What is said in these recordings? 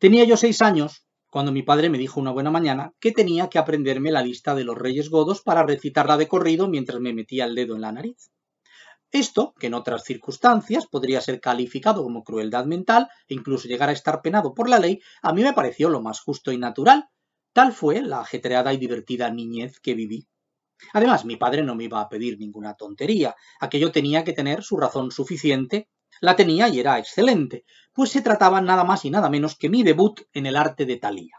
Tenía yo seis años cuando mi padre me dijo una buena mañana que tenía que aprenderme la lista de los reyes godos para recitarla de corrido mientras me metía el dedo en la nariz. Esto, que en otras circunstancias podría ser calificado como crueldad mental e incluso llegar a estar penado por la ley, a mí me pareció lo más justo y natural. Tal fue la ajetreada y divertida niñez que viví. Además, mi padre no me iba a pedir ninguna tontería. Aquello tenía que tener su razón suficiente. La tenía y era excelente, pues se trataba nada más y nada menos que mi debut en el arte de Talía.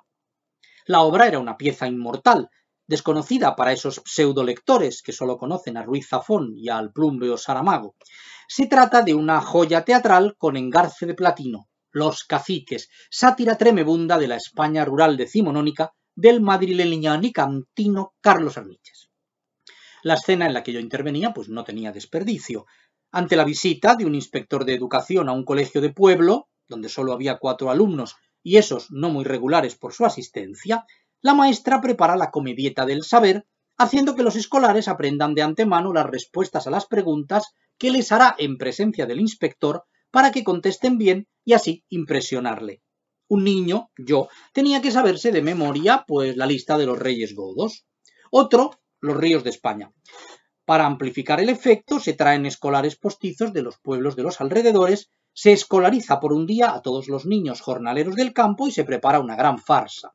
La obra era una pieza inmortal, desconocida para esos pseudolectores que solo conocen a Ruiz Zafón y al Plumbeo Saramago. Se trata de una joya teatral con engarce de platino, Los Caciques, sátira tremebunda de la España rural decimonónica del y cantino Carlos Arniches. La escena en la que yo intervenía pues no tenía desperdicio. Ante la visita de un inspector de educación a un colegio de pueblo, donde solo había cuatro alumnos y esos no muy regulares por su asistencia, la maestra prepara la comedieta del saber, haciendo que los escolares aprendan de antemano las respuestas a las preguntas que les hará en presencia del inspector para que contesten bien y así impresionarle. Un niño, yo, tenía que saberse de memoria pues la lista de los reyes godos. Otro, los ríos de España. Para amplificar el efecto, se traen escolares postizos de los pueblos de los alrededores se escolariza por un día a todos los niños jornaleros del campo y se prepara una gran farsa.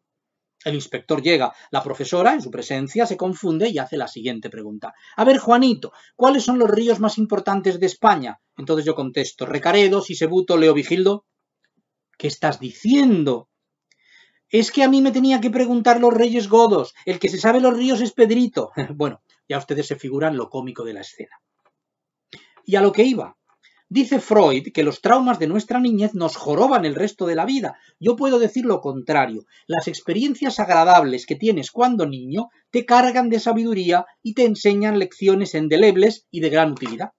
El inspector llega, la profesora, en su presencia, se confunde y hace la siguiente pregunta. A ver, Juanito, ¿cuáles son los ríos más importantes de España? Entonces yo contesto, Recaredo, Sisebuto, Leo Vigildo. ¿Qué estás diciendo? Es que a mí me tenía que preguntar los reyes godos. El que se sabe los ríos es Pedrito. bueno, ya ustedes se figuran lo cómico de la escena. Y a lo que iba, Dice Freud que los traumas de nuestra niñez nos joroban el resto de la vida. Yo puedo decir lo contrario. Las experiencias agradables que tienes cuando niño te cargan de sabiduría y te enseñan lecciones endelebles y de gran utilidad.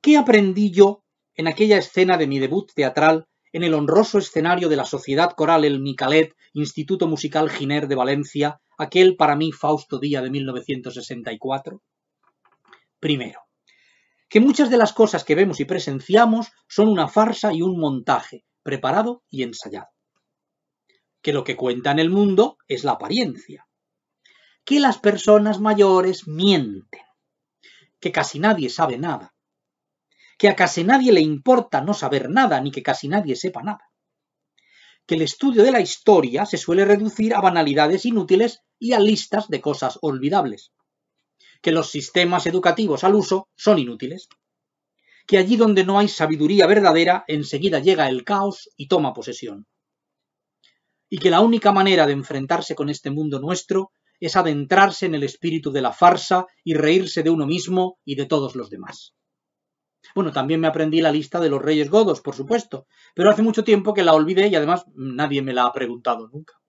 ¿Qué aprendí yo en aquella escena de mi debut teatral en el honroso escenario de la Sociedad Coral El Nicalet, Instituto Musical Giner de Valencia, aquel para mí Fausto Día de 1964? Primero, que muchas de las cosas que vemos y presenciamos son una farsa y un montaje, preparado y ensayado. Que lo que cuenta en el mundo es la apariencia. Que las personas mayores mienten. Que casi nadie sabe nada. Que a casi nadie le importa no saber nada, ni que casi nadie sepa nada. Que el estudio de la historia se suele reducir a banalidades inútiles y a listas de cosas olvidables que los sistemas educativos al uso son inútiles, que allí donde no hay sabiduría verdadera, enseguida llega el caos y toma posesión, y que la única manera de enfrentarse con este mundo nuestro es adentrarse en el espíritu de la farsa y reírse de uno mismo y de todos los demás. Bueno, también me aprendí la lista de los reyes godos, por supuesto, pero hace mucho tiempo que la olvidé y además nadie me la ha preguntado nunca.